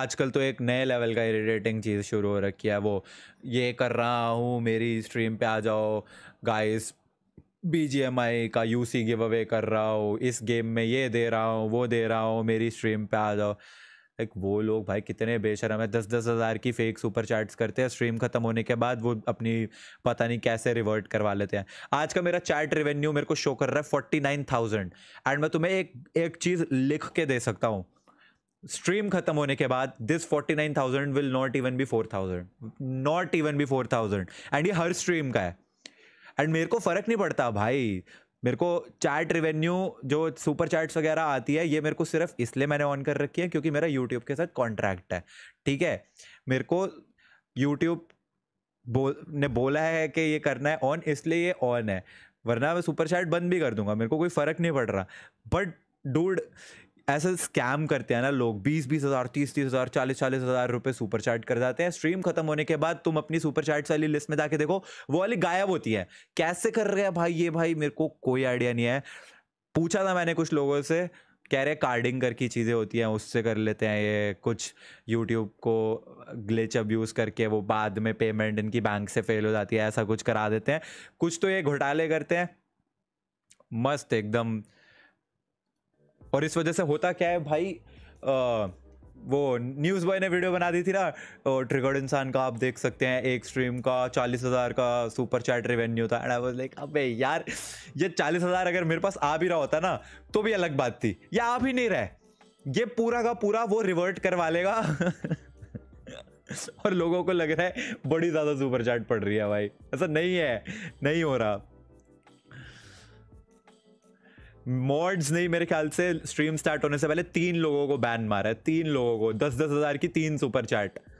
आजकल तो एक नए लेवल का इरिटेटिंग चीज़ शुरू हो रखी है वो ये कर रहा हूँ मेरी स्ट्रीम पे आ जाओ guys B G M I का यू सी गिव अवे कर रहा हूँ इस गेम में ये दे रहा हूँ वो दे रहा हूँ मेरी स्ट्रीम पे आ जाओ लाइक वो लोग भाई कितने बेशरम है दस दस हज़ार की फेक सुपर चैट्स करते हैं स्ट्रीम ख़त्म होने के बाद वो अपनी पता नहीं कैसे रिवर्ट करवा लेते हैं आज का मेरा चैट रेवेन्यू मेरे को शो कर रहा है फोर्टी नाइन थाउजेंड एंड मैं तुम्हें एक एक चीज़ लिख के दे सकता हूँ स्ट्रीम खत्म होने के बाद this forty nine thousand will not even be four thousand not even be four thousand and ये हर स्ट्रीम का है एंड मेरे को फ़र्क नहीं पड़ता भाई मेरे को चैट रेवेन्यू जो सुपर चैट्स वगैरह आती है ये मेरे को सिर्फ इसलिए मैंने ऑन कर रखी है क्योंकि मेरा यूट्यूब के साथ कॉन्ट्रैक्ट है ठीक है मेरे को यूट्यूब बोल ने बोला है कि ये करना है ऑन इसलिए ये ऑन है वरना मैं सुपर चैट बंद भी कर दूंगा मेरे को कोई फ़र्क नहीं पड़ रहा बट डूड ऐसा स्कैम करते हैं ना लोग बीस बीस हज़ार तीस तीस हज़ार चालीस चालीस हज़ार रुपए सुपर चैट कर जाते हैं स्ट्रीम खत्म होने के बाद तुम अपनी सुपर चैट्स वाली लिस्ट में जाके देखो वो वाली गायब होती है कैसे कर रहे हैं भाई ये भाई मेरे को कोई आइडिया नहीं है पूछा था मैंने कुछ लोगों से कह रहे कार्डिंग करके चीज़ें होती हैं उससे कर लेते हैं ये कुछ यूट्यूब को ग्लिच अब यूज़ करके वो बाद में पेमेंट इनकी बैंक से फेल हो जाती है ऐसा कुछ करा देते हैं कुछ तो ये घोटाले करते हैं मस्त एकदम और इस वजह से होता क्या है भाई आ, वो न्यूज़ बॉय ने वीडियो बना दी थी ना और तो ट्रिगर्ड इंसान का आप देख सकते हैं एक स्ट्रीम का चालीस हज़ार का सुपर चैट रेवेन्यू था एंड आई वाज लाइक अबे यार ये चालीस हज़ार अगर मेरे पास आ भी रहा होता ना तो भी अलग बात थी या आ भी नहीं रहा ये पूरा का पूरा वो रिवर्ट करवा लेगा और लोगों को लग रहा है बड़ी ज़्यादा सुपर चैट पड़ रही है भाई ऐसा नहीं है नहीं हो रहा मॉड्स ने मेरे ख्याल से स्ट्रीम स्टार्ट होने से पहले तीन लोगों को बैन मारा है तीन लोगों को दस दस हजार की तीन सुपर चैट